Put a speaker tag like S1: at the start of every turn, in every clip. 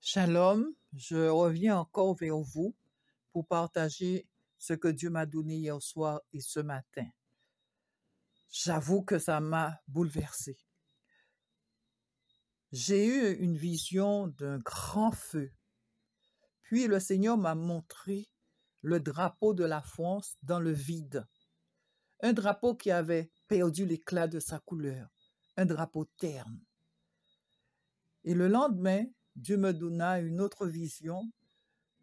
S1: Shalom, je reviens encore vers vous pour partager ce que Dieu m'a donné hier soir et ce matin. J'avoue que ça m'a bouleversé. J'ai eu une vision d'un grand feu. Puis le Seigneur m'a montré le drapeau de la France dans le vide. Un drapeau qui avait perdu l'éclat de sa couleur. Un drapeau terne. Et le lendemain, Dieu me donna une autre vision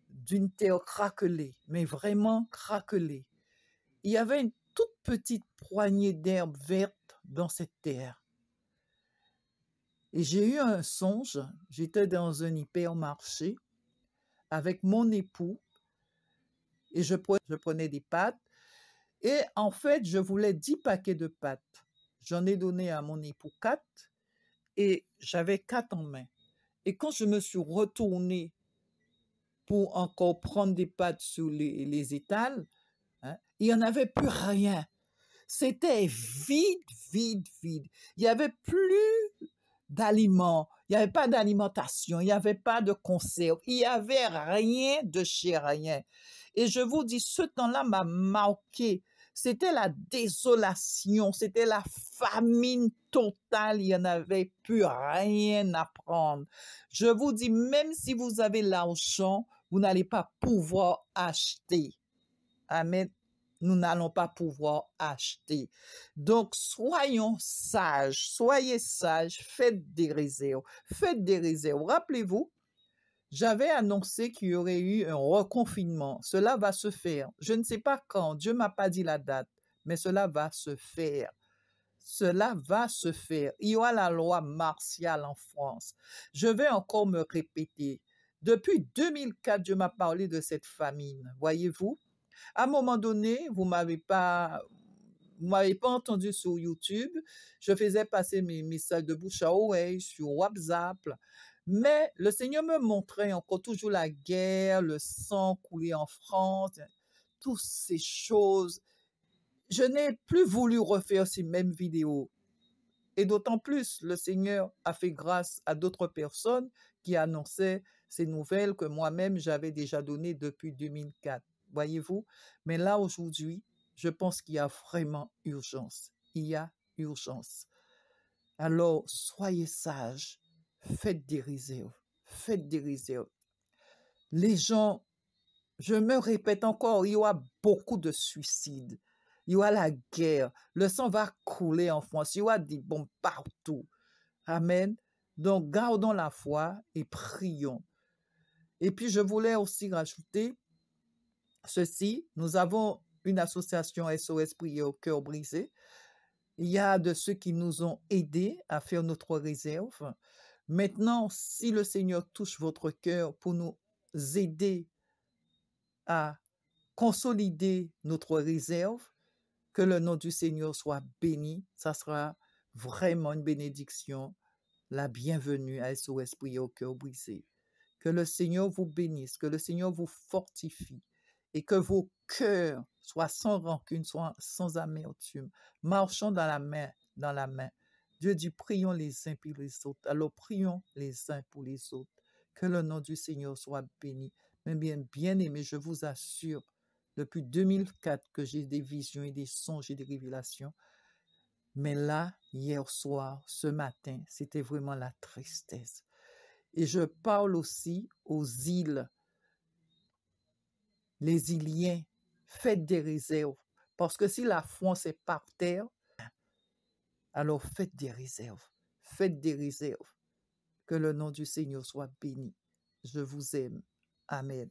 S1: d'une terre craquelée, mais vraiment craquelée. Il y avait une toute petite poignée d'herbe verte dans cette terre. Et j'ai eu un songe, j'étais dans un hypermarché avec mon époux et je prenais, je prenais des pâtes et en fait je voulais dix paquets de pâtes. J'en ai donné à mon époux quatre, et j'avais quatre en main. Et quand je me suis retournée pour encore prendre des pattes sous les, étals, hein, il n'y en avait plus rien. C'était vide, vide, vide. Il n'y avait plus d'aliments. Il n'y avait pas d'alimentation. Il n'y avait pas de conserve. Il n'y avait rien de chez rien. Et je vous dis, ce temps-là m'a marqué. C'était la désolation, c'était la famine totale, il n'y en avait plus rien à prendre. Je vous dis, même si vous avez l'argent, vous n'allez pas pouvoir acheter. Amen. Nous n'allons pas pouvoir acheter. Donc, soyons sages, soyez sages, faites des réserves, faites des réserves. Rappelez-vous, j'avais annoncé qu'il y aurait eu un reconfinement. Cela va se faire. Je ne sais pas quand. Dieu m'a pas dit la date, mais cela va se faire. Cela va se faire. Il y aura la loi martiale en France. Je vais encore me répéter. Depuis 2004, Dieu m'a parlé de cette famine. Voyez-vous? À un moment donné, vous m'avez pas, m'avez pas entendu sur YouTube. Je faisais passer mes messages de bouche à oreille sur WhatsApp. Mais le Seigneur me montrait encore toujours la guerre, le sang coulé en France, toutes ces choses. Je n'ai plus voulu refaire ces mêmes vidéos. Et d'autant plus, le Seigneur a fait grâce à d'autres personnes qui annonçaient ces nouvelles que moi-même j'avais déjà données depuis 2004. Voyez-vous Mais là, aujourd'hui, je pense qu'il y a vraiment urgence. Il y a urgence. Alors, soyez sages faites des réserves, faites des réserves. Les gens, je me répète encore, il y aura beaucoup de suicides, il y aura la guerre, le sang va couler en France, il y a des bombes partout. Amen. Donc, gardons la foi et prions. Et puis, je voulais aussi rajouter ceci. Nous avons une association SOS Prière au cœur brisé. Il y a de ceux qui nous ont aidés à faire notre réserve. Maintenant, si le Seigneur touche votre cœur pour nous aider à consolider notre réserve, que le nom du Seigneur soit béni, ça sera vraiment une bénédiction, la bienvenue à SOS esprit au cœur brisé. Que le Seigneur vous bénisse, que le Seigneur vous fortifie et que vos cœurs soient sans rancune, soient sans amertume, marchant dans la main, dans la main, Dieu dit, prions les uns pour les autres. Alors prions les uns pour les autres. Que le nom du Seigneur soit béni. Mais bien, bien aimé, je vous assure, depuis 2004 que j'ai des visions et des songes et des révélations. Mais là, hier soir, ce matin, c'était vraiment la tristesse. Et je parle aussi aux îles, les Iliens. faites des réserves. Parce que si la France est par terre, alors faites des réserves. Faites des réserves. Que le nom du Seigneur soit béni. Je vous aime. Amen.